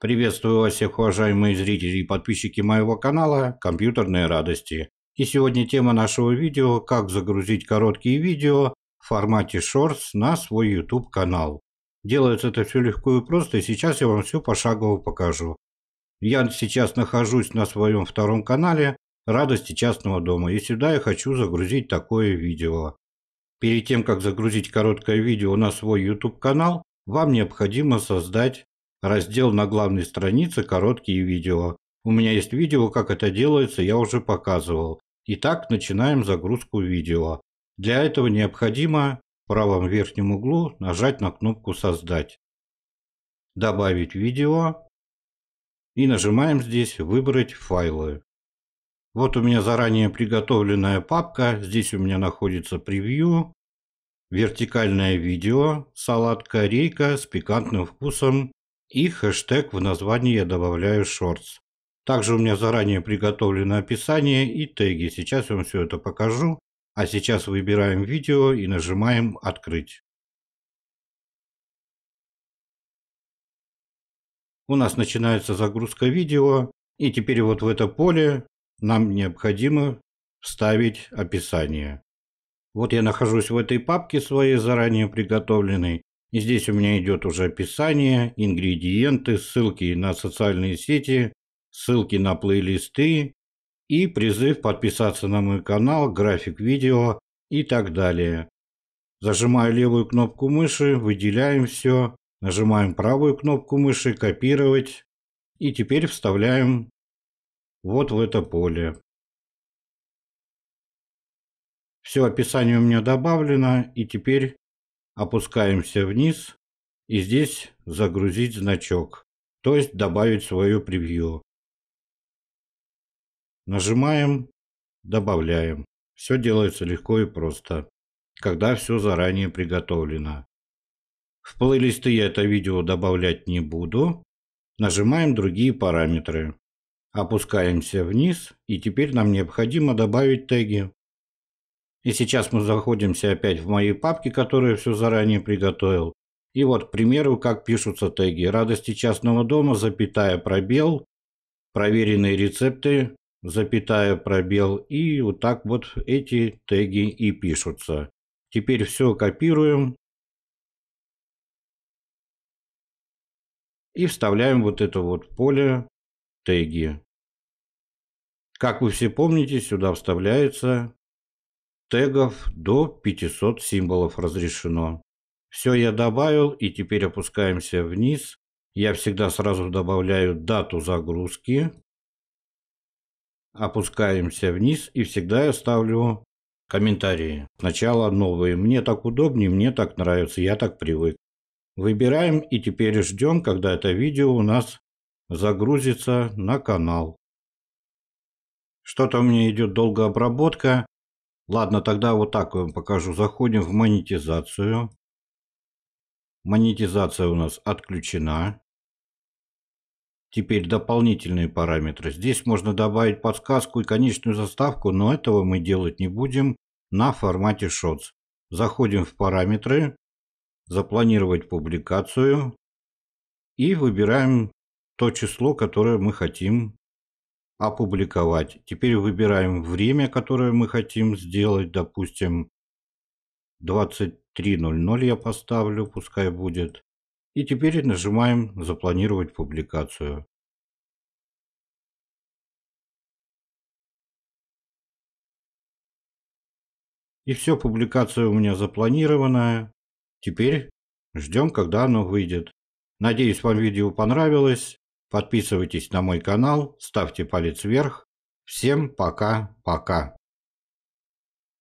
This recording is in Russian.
Приветствую вас всех, уважаемые зрители и подписчики моего канала «Компьютерные радости». И сегодня тема нашего видео «Как загрузить короткие видео в формате Shorts на свой YouTube канал». Делается это все легко и просто, и сейчас я вам все пошагово покажу. Я сейчас нахожусь на своем втором канале «Радости частного дома» и сюда я хочу загрузить такое видео. Перед тем, как загрузить короткое видео на свой YouTube канал, вам необходимо создать Раздел на главной странице «Короткие видео». У меня есть видео, как это делается, я уже показывал. Итак, начинаем загрузку видео. Для этого необходимо в правом верхнем углу нажать на кнопку «Создать». Добавить видео. И нажимаем здесь «Выбрать файлы». Вот у меня заранее приготовленная папка. Здесь у меня находится превью, вертикальное видео, салат корейка с пикантным вкусом и хэштег в названии я добавляю «Shorts». Также у меня заранее приготовлено описание и теги. Сейчас я вам все это покажу. А сейчас выбираем видео и нажимаем «Открыть». У нас начинается загрузка видео. И теперь вот в это поле нам необходимо вставить описание. Вот я нахожусь в этой папке своей заранее приготовленной. И здесь у меня идет уже описание, ингредиенты, ссылки на социальные сети, ссылки на плейлисты и призыв подписаться на мой канал, график видео и так далее. Зажимаю левую кнопку мыши, выделяем все, нажимаем правую кнопку мыши «Копировать» и теперь вставляем вот в это поле. Все описание у меня добавлено и теперь опускаемся вниз и здесь загрузить значок, то есть добавить свое превью. Нажимаем, добавляем. Все делается легко и просто, когда все заранее приготовлено. В плейлисты я это видео добавлять не буду. Нажимаем другие параметры. Опускаемся вниз и теперь нам необходимо добавить теги. И сейчас мы заходимся опять в мои папки, которые все заранее приготовил. И вот, к примеру, как пишутся теги. Радости частного дома, запятая, пробел, проверенные рецепты, запятая, пробел. И вот так вот эти теги и пишутся. Теперь все копируем. И вставляем вот это вот поле теги. Как вы все помните, сюда вставляется тегов до 500 символов разрешено. Все я добавил и теперь опускаемся вниз. Я всегда сразу добавляю дату загрузки. Опускаемся вниз и всегда я ставлю комментарии. Сначала новые. Мне так удобнее, мне так нравится, я так привык. Выбираем и теперь ждем, когда это видео у нас загрузится на канал. Что-то у меня идет долгая обработка. Ладно, тогда вот так вам покажу. Заходим в монетизацию. Монетизация у нас отключена. Теперь дополнительные параметры. Здесь можно добавить подсказку и конечную заставку, но этого мы делать не будем на формате Shots. Заходим в параметры, запланировать публикацию и выбираем то число, которое мы хотим опубликовать. Теперь выбираем время, которое мы хотим сделать. Допустим, 23.00 я поставлю, пускай будет. И теперь нажимаем «Запланировать публикацию». И все, публикация у меня запланированная. Теперь ждем, когда оно выйдет. Надеюсь, вам видео понравилось. Подписывайтесь на мой канал, ставьте палец вверх. Всем пока-пока.